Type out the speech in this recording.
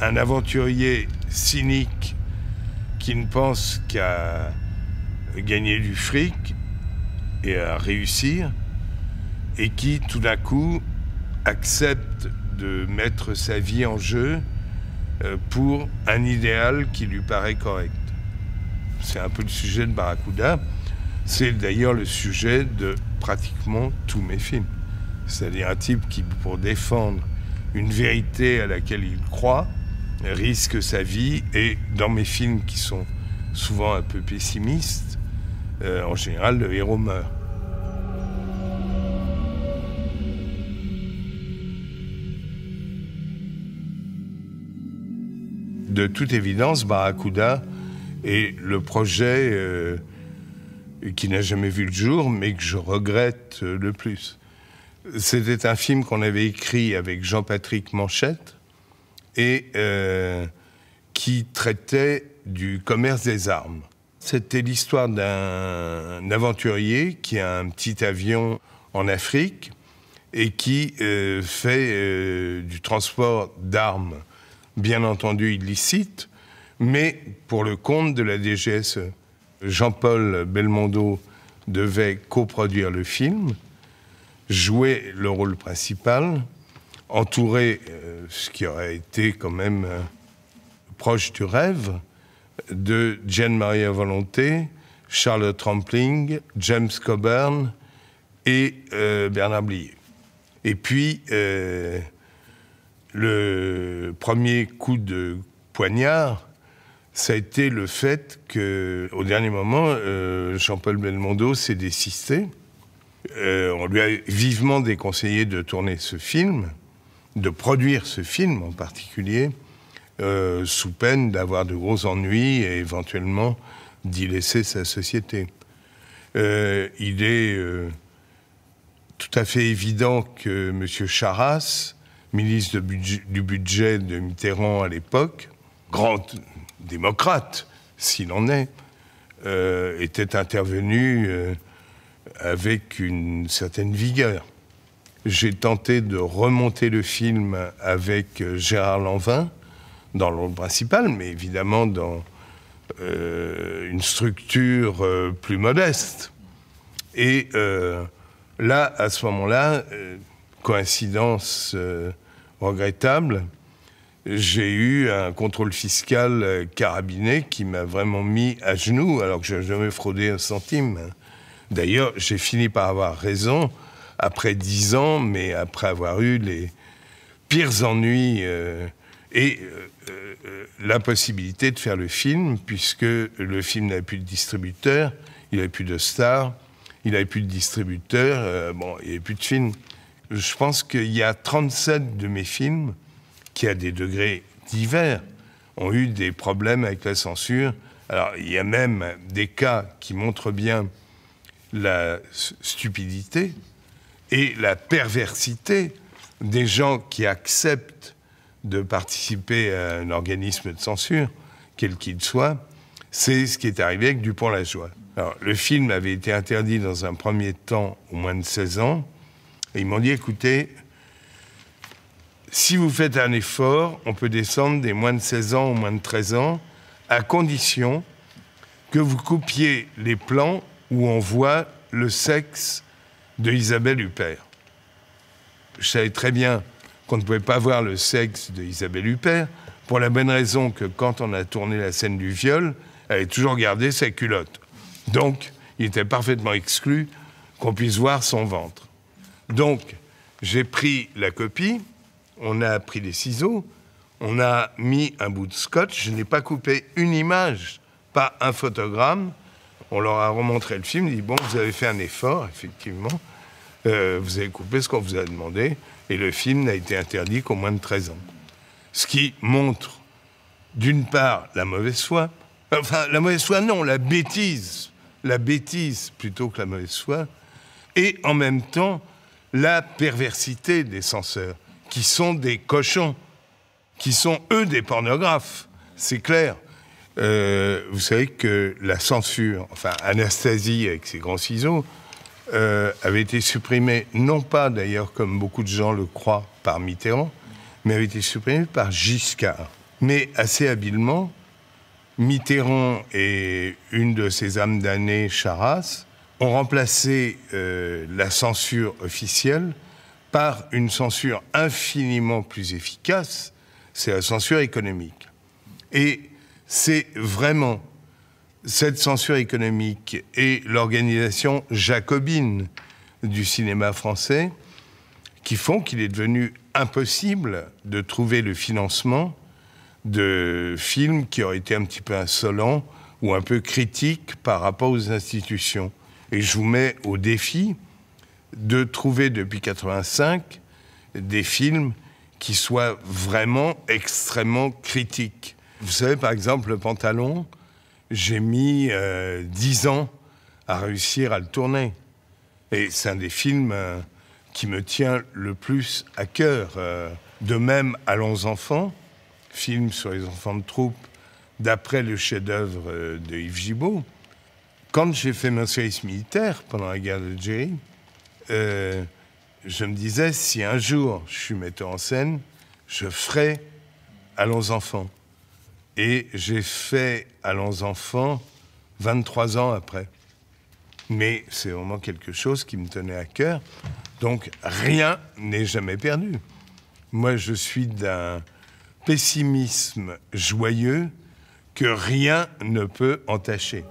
un aventurier cynique qui ne pense qu'à gagner du fric et à réussir, et qui tout d'un coup accepte de mettre sa vie en jeu euh, pour un idéal qui lui paraît correct. C'est un peu le sujet de Barracuda. C'est d'ailleurs le sujet de pratiquement tous mes films. C'est-à-dire un type qui, pour défendre une vérité à laquelle il croit, risque sa vie. Et dans mes films qui sont souvent un peu pessimistes, euh, en général, le héros meurt. De toute évidence, Barracuda est le projet euh, qui n'a jamais vu le jour, mais que je regrette euh, le plus. C'était un film qu'on avait écrit avec Jean-Patrick Manchette, et euh, qui traitait du commerce des armes. C'était l'histoire d'un aventurier qui a un petit avion en Afrique et qui euh, fait euh, du transport d'armes, bien entendu illicite, mais pour le compte de la DGSE. Jean-Paul Belmondo devait coproduire le film, jouer le rôle principal, entouré, euh, ce qui aurait été quand même euh, proche du rêve, de Jeanne Marie Volonté, Charlotte Rampling, James Coburn et euh, Bernard Blier. Et puis, le premier coup de poignard, ça a été le fait que, au dernier moment, Jean-Paul Belmondo s'est désisté. on lui a vivement déconseillé de tourner ce film de produire ce film en particulier, euh, sous peine d'avoir de gros ennuis et éventuellement d'y laisser sa société. Euh, il est euh, tout à fait évident que M. Charras, ministre du budget de Mitterrand à l'époque, grand démocrate s'il en est, était intervenu avec une certaine vigueur j'ai tenté de remonter le film avec euh, Gérard Lanvin dans le rôle principal, mais évidemment dans euh, une structure euh, plus modeste. Et là, à ce moment-là, coïncidence regrettable, j'ai eu un contrôle fiscal carabiné qui m'a vraiment mis à genoux alors que je n'ai jamais fraudé un centime. D'ailleurs, j'ai fini par avoir raison après dix ans, mais après avoir eu les pires ennuis euh, et euh, euh, la possibilité de faire le film, puisque le film n'avait plus de distributeur, il n'avait plus de stars, il n'avait plus de distributeur, bon, il n'y avait plus de film. Je pense qu'il y a 37 de mes films qui, à des degrés divers, ont eu des problèmes avec la censure. Alors, il y a même des cas qui montrent bien la stupidité et la perversité des gens qui acceptent de participer à un organisme de censure, quel qu'il soit, c'est ce qui est arrivé avec dupont joie Alors, le film avait été interdit dans un premier temps aux moins de 16 ans, et ils m'ont dit, écoutez, si vous faites un effort, on peut descendre des moins de 16 ans aux moins de 13 ans, à condition que vous coupiez les plans où on voit le sexe de Isabelle Huppert. Je savais très bien qu'on ne pouvait pas voir le sexe de Isabelle Huppert, pour la bonne raison que quand on a tourné la scène du viol, elle avait toujours gardé sa culotte. Donc, il était parfaitement exclu qu'on puisse voir son ventre. Donc, j'ai pris la copie, on a pris les ciseaux, on a mis un bout de scotch, je n'ai pas coupé une image, pas un photogramme, on leur a remontré le film, dit bon, vous avez fait un effort, effectivement, euh, vous avez coupé ce qu'on vous a demandé, et le film n'a été interdit qu'au moins de 13 ans. Ce qui montre, d'une part, la mauvaise foi, enfin, la mauvaise foi, non, la bêtise, la bêtise plutôt que la mauvaise foi, et en même temps, la perversité des censeurs, qui sont des cochons, qui sont eux des pornographes, c'est clair. Euh, vous savez que la censure, enfin Anastasie avec ses grands ciseaux, euh, avait été supprimée, non pas d'ailleurs comme beaucoup de gens le croient par Mitterrand, mais avait été supprimée par Giscard. Mais assez habilement, Mitterrand et une de ses âmes d'année, Charras, ont remplacé euh, la censure officielle par une censure infiniment plus efficace, c'est la censure économique. Et c'est vraiment cette censure économique et l'organisation jacobine du cinéma français qui font qu'il est devenu impossible de trouver le financement de films qui auraient été un petit peu insolents ou un peu critiques par rapport aux institutions. Et je vous mets au défi de trouver depuis 1985, des films qui soient vraiment extrêmement critiques. Vous savez, par exemple, le pantalon, j'ai mis euh, dix 10 ans à réussir à le tourner. Et c'est un des films euh, qui me tient le plus à cœur. Euh, de même, Allons enfants, film sur les enfants de troupe, d'après le chef-d'œuvre de Yves Gibault. Quand j'ai fait mon service militaire pendant la guerre de d'Algérie, je me disais, si un jour je suis metteur en scène, je ferai Allons enfants. Et j'ai fait Allons enfants 23 ans après. Mais c'est vraiment quelque chose qui me tenait à cœur. Donc rien n'est jamais perdu. Moi, je suis d'un pessimisme joyeux que rien ne peut entacher.